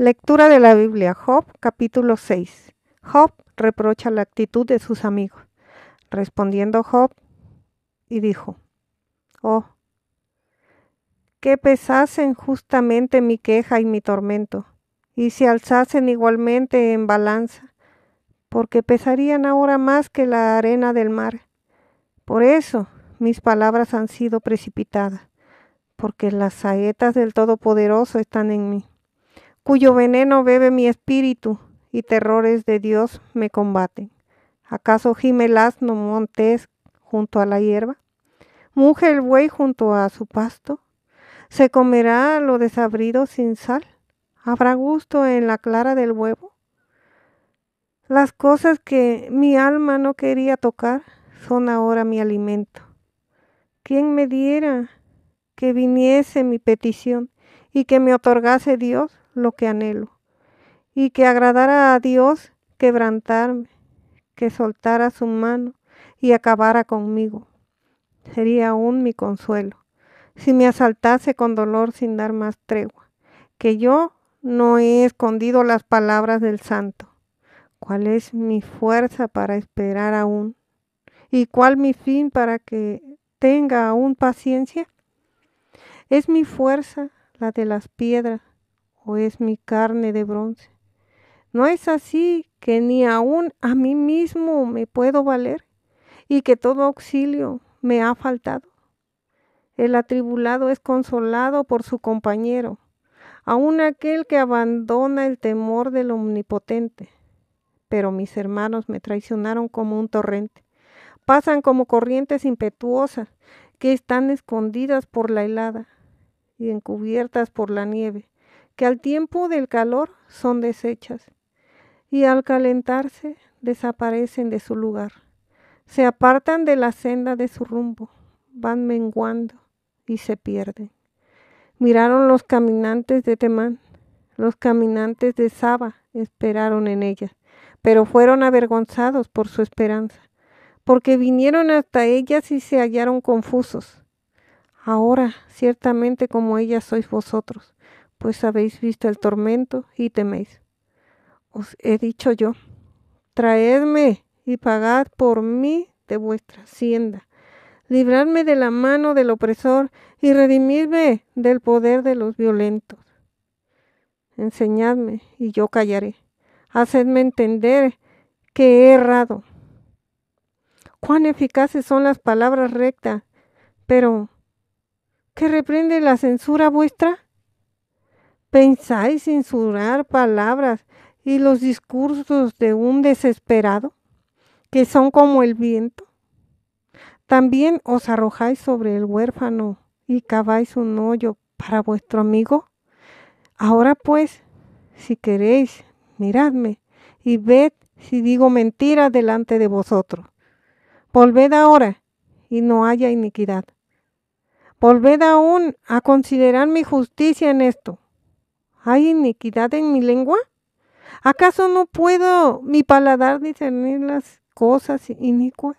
Lectura de la Biblia, Job capítulo 6. Job reprocha la actitud de sus amigos. Respondiendo Job y dijo, Oh, que pesasen justamente mi queja y mi tormento, y se alzasen igualmente en balanza, porque pesarían ahora más que la arena del mar. Por eso mis palabras han sido precipitadas, porque las saetas del Todopoderoso están en mí cuyo veneno bebe mi espíritu, y terrores de Dios me combaten. ¿Acaso gime el asno montes junto a la hierba? ¿Muje el buey junto a su pasto? ¿Se comerá lo desabrido sin sal? ¿Habrá gusto en la clara del huevo? Las cosas que mi alma no quería tocar son ahora mi alimento. ¿Quién me diera que viniese mi petición y que me otorgase Dios lo que anhelo y que agradara a Dios quebrantarme, que soltara su mano y acabara conmigo. Sería aún mi consuelo si me asaltase con dolor sin dar más tregua, que yo no he escondido las palabras del santo. ¿Cuál es mi fuerza para esperar aún? ¿Y cuál mi fin para que tenga aún paciencia? Es mi fuerza la de las piedras es mi carne de bronce. ¿No es así que ni aún a mí mismo me puedo valer y que todo auxilio me ha faltado? El atribulado es consolado por su compañero, aún aquel que abandona el temor del omnipotente. Pero mis hermanos me traicionaron como un torrente, pasan como corrientes impetuosas que están escondidas por la helada y encubiertas por la nieve que al tiempo del calor son deshechas y al calentarse desaparecen de su lugar. Se apartan de la senda de su rumbo, van menguando y se pierden. Miraron los caminantes de Temán, los caminantes de Saba esperaron en ella, pero fueron avergonzados por su esperanza, porque vinieron hasta ellas y se hallaron confusos. Ahora, ciertamente como ellas sois vosotros, pues habéis visto el tormento y teméis. Os he dicho yo, traedme y pagad por mí de vuestra hacienda. Libradme de la mano del opresor y redimidme del poder de los violentos. Enseñadme y yo callaré. Hacedme entender que he errado. Cuán eficaces son las palabras rectas, pero ¿qué reprende la censura vuestra? ¿Pensáis censurar palabras y los discursos de un desesperado, que son como el viento? También os arrojáis sobre el huérfano y caváis un hoyo para vuestro amigo. Ahora pues, si queréis, miradme y ved si digo mentira delante de vosotros. Volved ahora y no haya iniquidad. Volved aún a considerar mi justicia en esto ¿Hay iniquidad en mi lengua? ¿Acaso no puedo mi paladar discernir las cosas inicuas?